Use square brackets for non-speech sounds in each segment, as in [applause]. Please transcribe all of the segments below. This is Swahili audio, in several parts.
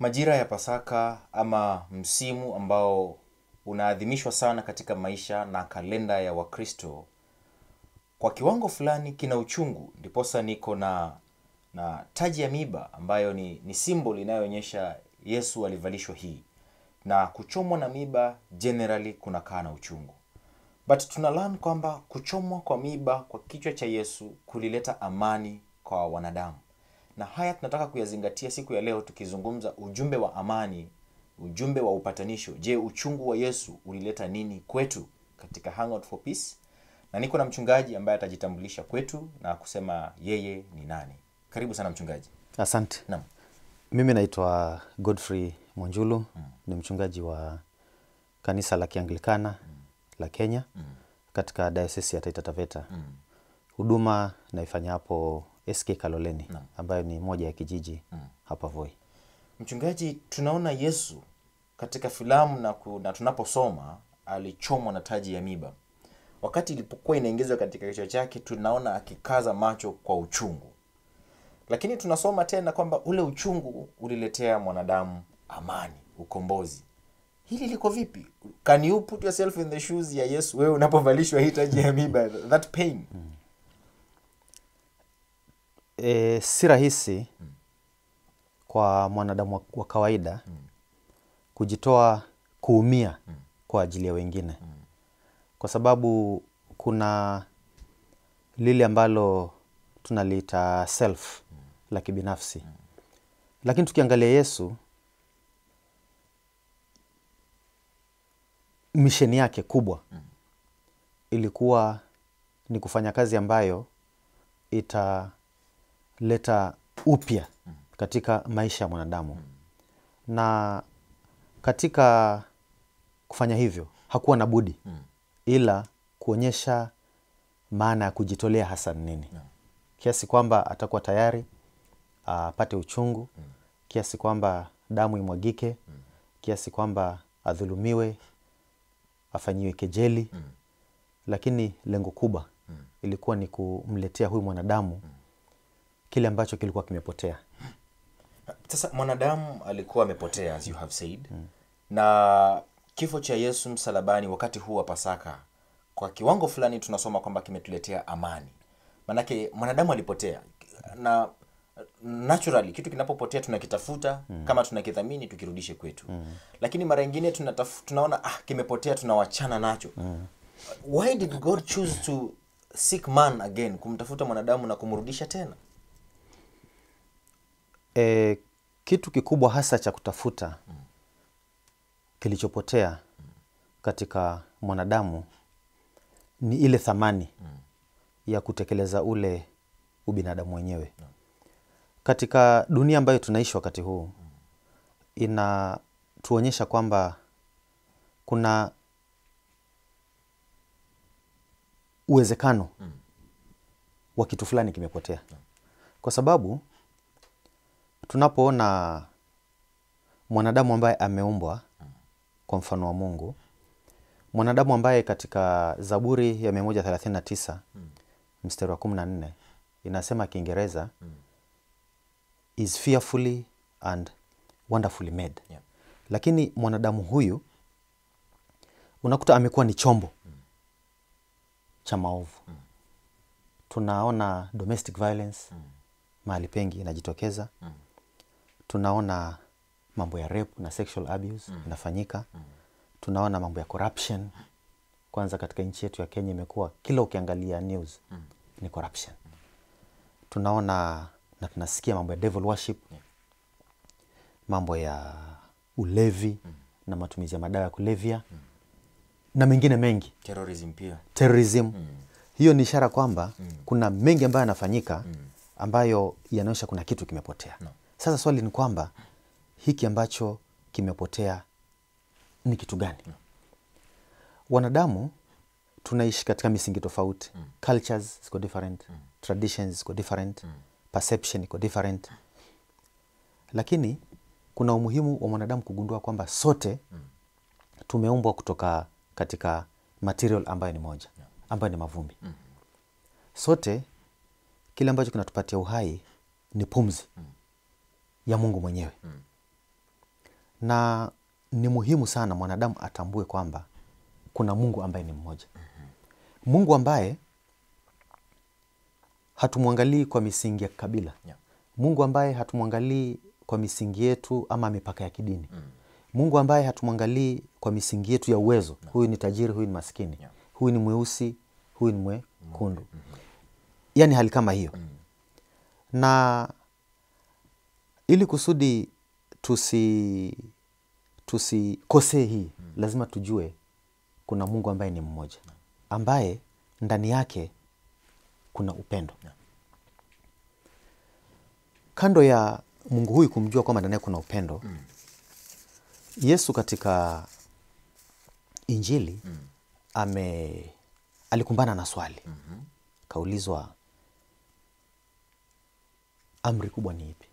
Majira ya Pasaka ama msimu ambao unaadhimishwa sana katika maisha na kalenda ya Wakristo kwa kiwango fulani kina uchungu, ndiposa niko na na taji ya miba ambayo ni, ni symbol inayoonyesha Yesu alivalishwa hii, na kuchomwa na miba generally kunakaa na uchungu, but tuna kwamba kuchomwa kwa miba kwa kichwa cha Yesu kulileta amani kwa wanadamu, na haya tunataka kuyazingatia siku ya leo tukizungumza ujumbe wa amani, ujumbe wa upatanisho. Je, uchungu wa Yesu ulileta nini kwetu katika Hangout for Peace? na niko na mchungaji ambaye atajitambulisha kwetu na kusema yeye ni nani. Karibu sana mchungaji. Asante. na. Mimi naitwa Godfrey Monjulu mm. ni mchungaji wa kanisa la Kianglikana mm. la Kenya mm. katika diocese ya Taita Taveta mm. huduma naifanya hapo SK Kaloleni na. ambayo ni moja ya kijiji mm. hapa Voi. Mchungaji, tunaona Yesu katika filamu na, na tunaposoma alichomwa na taji ya miba wakati ilipokuwa inaingizwa katika kichwa chake tunaona akikaza macho kwa uchungu lakini tunasoma tena kwamba ule uchungu uliletea mwanadamu amani ukombozi hili liko vipi can you put yourself in the shoes ya yesu wewe unapovalishwa hii taji ya miba that pain hmm. e, si rahisi hmm. kwa mwanadamu wa kawaida hmm. kujitoa kuumia hmm. kwa ajili ya wengine hmm kwa sababu kuna lile ambalo tunaliita self la kibinafsi, lakini tukiangalia Yesu misheni yake kubwa ilikuwa ni kufanya kazi ambayo italeta upya katika maisha ya mwanadamu, na katika kufanya hivyo hakuwa na budi ila kuonyesha maana ya kujitolea hasa nini no. kiasi kwamba atakuwa tayari ah, apate uchungu mm. kiasi kwamba damu imwagike mm. kiasi kwamba adhulumiwe afanyiwe kejeli mm. lakini lengo kubwa mm. ilikuwa ni kumletea huyu mwanadamu mm. kile ambacho kilikuwa kimepotea sasa mwanadamu alikuwa amepotea as you have said mm. na kifo cha yesu msalabani wakati huu wa pasaka kwa kiwango fulani tunasoma kwamba kimetuletea amani manake mwanadamu alipotea na naturally kitu kinapopotea tunakitafuta mm. kama tunakithamini tukirudishe kwetu mm. lakini mara ingine tunaona ah, kimepotea tunawachana nacho mm. why did god choose to seek man again kumtafuta mwanadamu na kumrudisha tena e, kitu kikubwa hasa cha kutafuta mm kilichopotea katika mwanadamu ni ile thamani ya kutekeleza ule ubinadamu wenyewe. Katika dunia ambayo tunaishi wakati huu, inatuonyesha kwamba kuna uwezekano wa kitu fulani kimepotea, kwa sababu tunapoona mwanadamu ambaye ameumbwa kwa mfano wa Mungu, mwanadamu ambaye katika Zaburi ya 139 mm. mstari wa 14 inasema Kiingereza mm. is fearfully and wonderfully made yeah. Lakini mwanadamu huyu unakuta amekuwa ni chombo mm. cha maovu mm. tunaona domestic violence mm. mahali pengi inajitokeza mm. tunaona mambo ya rape na sexual abuse mm. inafanyika mm. tunaona mambo ya corruption mm. kwanza katika nchi yetu ya kenya imekuwa kila ukiangalia news mm. ni corruption tunaona na tunasikia mambo ya devil worship yeah. mambo ya ulevi mm. na matumizi ya madawa ya kulevya mm. na mengine mengi terrorism pia terrorism mm. hiyo ni ishara kwamba mm. kuna mengi ambayo yanafanyika mm. ambayo yanaonyesha kuna kitu kimepotea no. sasa swali ni kwamba mm hiki ambacho kimepotea ni kitu gani? mm. Wanadamu tunaishi katika misingi tofauti mm. cultures ziko different mm. traditions ziko different mm. perception iko different mm. lakini kuna umuhimu wa mwanadamu kugundua kwamba sote mm. tumeumbwa kutoka katika material ambayo ni moja ambayo ni mavumbi mm. sote kile ambacho kinatupatia uhai ni pumzi ya Mungu mwenyewe mm na ni muhimu sana mwanadamu atambue kwamba kuna Mungu ambaye ni mmoja, mm-hmm. Mungu ambaye hatumwangalii kwa misingi ya kabila Mungu ambaye hatumwangalii kwa misingi yetu ama mipaka ya kidini mm. Mungu ambaye hatumwangalii kwa misingi yetu ya uwezo Huyu ni tajiri, huyu ni maskini Huyu ni mweusi, huyu ni mwekundu Yaani hali kama hiyo mm. Na ili kusudi tusi tusikosee hii mm. lazima tujue kuna mungu ambaye ni mmoja ambaye ndani yake kuna upendo kando ya mungu huyu kumjua kwamba ndani yake kuna upendo hmm. yesu katika injili mm. ame alikumbana na swali mm-hmm. kaulizwa amri kubwa ni ipi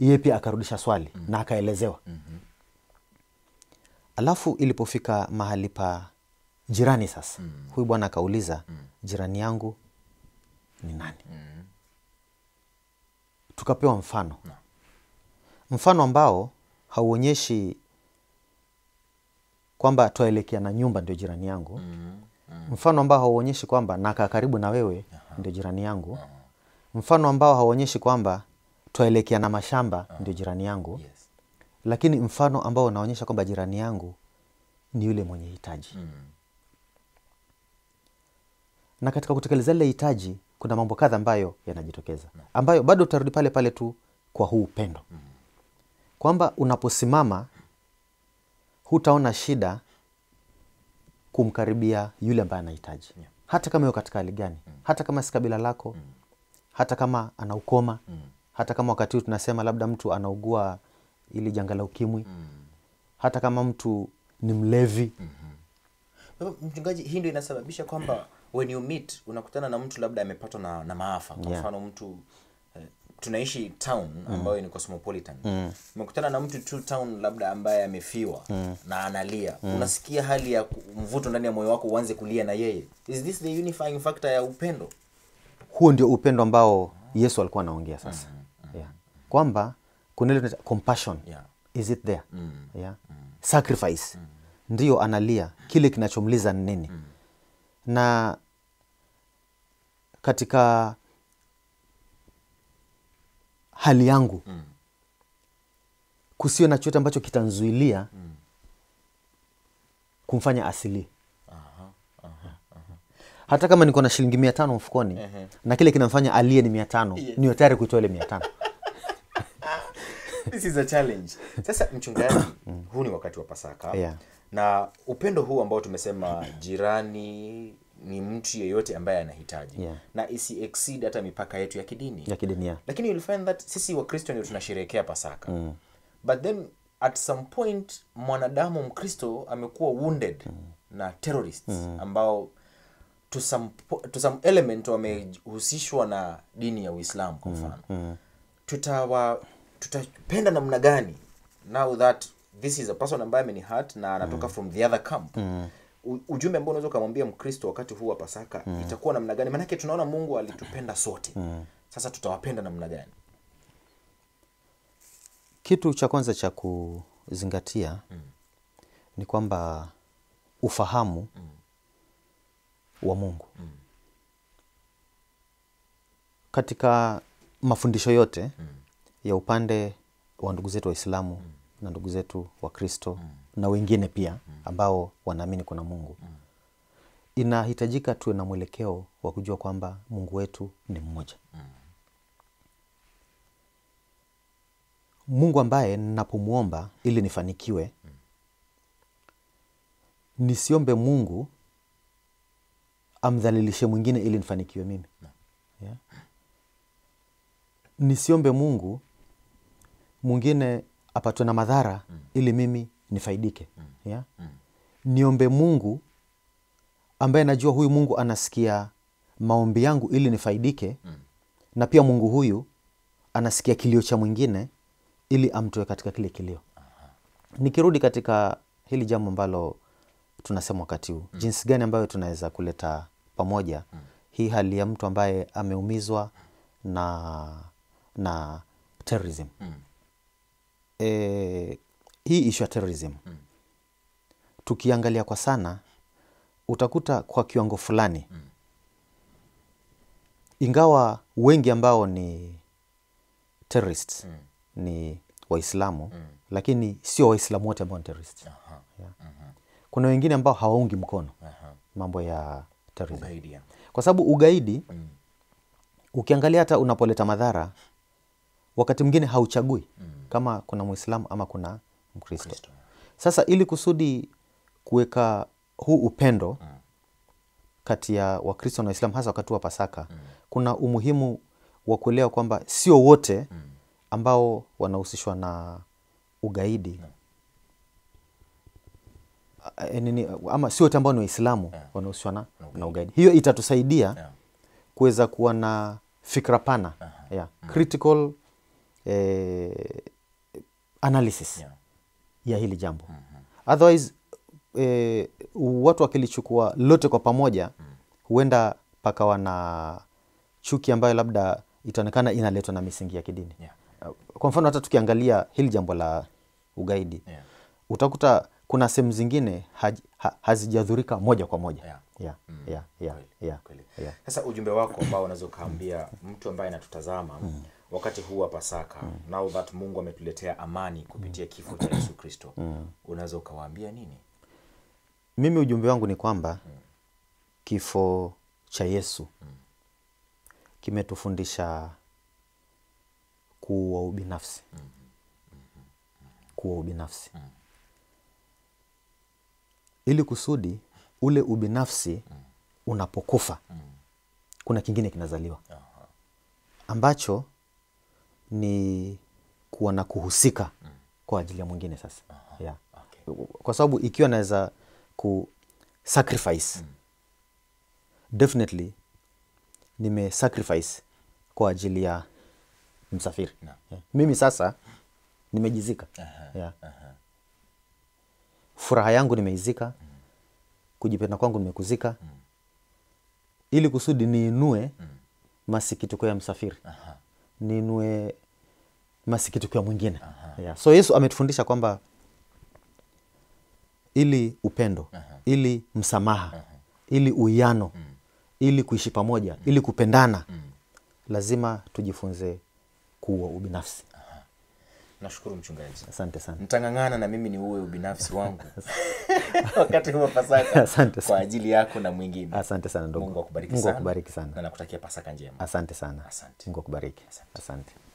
yeye pia akarudisha swali mm. na akaelezewa mm-hmm. alafu ilipofika mahali pa jirani sasa mm. huyu bwana akauliza mm. jirani yangu ni nani mm. tukapewa mfano no. mfano ambao hauonyeshi kwamba twaelekea na nyumba ndio jirani yangu mm. Mm. mfano ambao hauonyeshi kwamba nakaa karibu na wewe ndio jirani yangu Aha. mfano ambao hauonyeshi kwamba twaelekea na mashamba uh ah. -huh. ndio jirani yangu yes. lakini mfano ambao unaonyesha kwamba jirani yangu ni yule mwenye hitaji mm. na katika kutekeleza lile hitaji kuna mambo kadha ambayo yanajitokeza mm. ambayo bado utarudi pale pale tu kwa huu upendo mm. kwamba unaposimama hutaona shida kumkaribia yule ambaye anahitaji yeah. hata kama hiyo katika hali gani mm. hata kama si kabila lako mm. hata kama anaukoma mm hata kama wakati huu tunasema labda mtu anaugua ili janga la ukimwi mm. hata kama mtu ni mlevi mm-hmm. mchungaji hii ndio inasababisha kwamba when you meet unakutana na mtu labda amepatwa na, na maafa kwa yeah. mfano mtu eh, tunaishi town mm. ambayo mm. ni cosmopolitan mm. umekutana na mtu tu town labda ambaye amefiwa mm. na analia mm. unasikia hali ya mvuto ndani ya moyo wako uanze kulia na yeye is this the unifying factor ya upendo huo ndio upendo ambao yesu alikuwa anaongea sasa mm kwamba kuna ile compassion yeah. is it there mm. Yeah? Mm. sacrifice mm. ndiyo analia kile kinachomliza nnini nini mm. na katika hali yangu mm. kusio na chote ambacho kitanzuilia mm. kumfanya asili hata kama niko na shilingi mia tano mfukoni na kile kinamfanya alie ni mia tano yes. niyo tayari kuitoa ile mia tano [laughs] this is a challenge sasa mchungaji mm. huu ni wakati wa pasaka yeah. na upendo huu ambao tumesema jirani ni mtu yeyote ambaye anahitaji yeah. na isi exceed hata mipaka yetu ya kidini ya kidini yeah. lakini you'll find that sisi wakristo ndio tunasherehekea pasaka mm. but then at some point mwanadamu mkristo amekuwa wounded mm. na terrorists mm. ambao to some, to some element wamehusishwa na dini ya uislamu kwa mm. mfano mm. mm. tutawa tutapenda namna gani now that this is a person ambaye amenihurt na anatoka mm. from the other camp mm ujumbe ambao unaweza ukamwambia mkristo wakati huu wa pasaka mm. itakuwa namna gani maanake tunaona mungu alitupenda sote mm. sasa tutawapenda namna gani kitu cha kwanza cha kuzingatia mm. ni kwamba ufahamu mm. wa mungu mm. katika mafundisho yote mm ya upande wa ndugu zetu Waislamu mm. na ndugu zetu Wakristo mm. na wengine pia mm. ambao wanaamini kuna Mungu mm. inahitajika tuwe na mwelekeo wa kujua kwamba Mungu wetu ni mmoja mm. Mungu ambaye napomwomba ili nifanikiwe mm. nisiombe Mungu amdhalilishe mwingine ili nifanikiwe mimi no. yeah. nisiombe Mungu mwingine apatwe na madhara mm. ili mimi nifaidike mm. Yeah? Mm. niombe mungu ambaye najua huyu mungu anasikia maombi yangu ili nifaidike mm. na pia mungu huyu anasikia kilio cha mwingine ili amtoe katika kile kilio Aha. nikirudi katika hili jambo ambalo tunasema wakati huu mm. jinsi gani ambayo tunaweza kuleta pamoja mm. hii hali ya mtu ambaye ameumizwa mm. na na terrorism mm e, hii ishu ya terrorism mm. tukiangalia kwa sana utakuta kwa kiwango fulani mm. ingawa wengi ambao ni terrorist mm. ni waislamu mm. lakini sio waislamu wote ambao ni uh-huh. yeah. uh mm-hmm. -huh. kuna wengine ambao hawaungi mkono uh -huh. mambo ya terrorism kwa sababu ugaidi mm. ukiangalia hata unapoleta madhara wakati mwingine hauchagui mm. kama kuna mwislamu ama kuna mkristo sasa ili kusudi kuweka huu upendo mm. kati ya wakristo na waislamu hasa wakati wa pasaka mm. kuna umuhimu wa kuelewa kwamba sio wote ambao wanahusishwa na ugaidi mm eh, nini, ama si wote ambao ni Waislamu yeah. wanahusishwa na, okay. na ugaidi. Hiyo itatusaidia yeah. kuweza kuwa na fikra pana uh -huh. yeah. critical eh, analysis yeah. ya hili jambo mm -hmm. otherwise eh, watu wakilichukua lote kwa pamoja mm -hmm. huenda pakawa na chuki ambayo labda itaonekana inaletwa na misingi ya kidini yeah. Uh, kwa mfano hata tukiangalia hili jambo la ugaidi yeah. utakuta kuna sehemu zingine ha, ha, hazijadhurika moja kwa moja yeah. Yeah, mm. yeah, yeah, yeah, Yeah. Sasa ujumbe wako ambao unaweza ukaambia mtu ambaye anatutazama mm wakati huu wa Pasaka mm. now that Mungu ametuletea amani kupitia kifo cha mm. Yesu Kristo mm. unaweza ukawaambia nini? Mimi ujumbe wangu ni kwamba mm. kifo cha Yesu mm. kimetufundisha kuwa ubinafsi mm. kuwa ubinafsi mm. ili kusudi ule ubinafsi mm. unapokufa mm. kuna kingine kinazaliwa Aha. ambacho ni kuwa na kuhusika mm. kwa ajili ya mwingine sasa uh-huh. yeah. okay. kwa sababu ikiwa naweza ku sacrifice mm. definitely nime sacrifice kwa ajili ya msafiri yeah. mimi sasa nimejizika uh-huh. yeah. uh-huh. furaha yangu nimeizika mm. kujipenda kwangu nimekuzika mm. ili kusudi niinue mm. masikitiko ya msafiri niinue masikitiko ya mwingine yeah. so yesu ametufundisha kwamba ili upendo Aha. ili msamaha Aha. ili uwiano mm. ili kuishi pamoja mm. ili kupendana mm. lazima tujifunze kuwa ubinafsi nashukuru mchungaji asante sana nitang'ang'ana na mimi ni uwe ubinafsi wangu [laughs] [laughs] wakati huo pasaka asante sana. kwa ajili yako na mwingine asante sana ndugu mungu akubariki sana. sana na nakutakia pasaka njema asante sana asante mungu akubariki asante, asante, asante.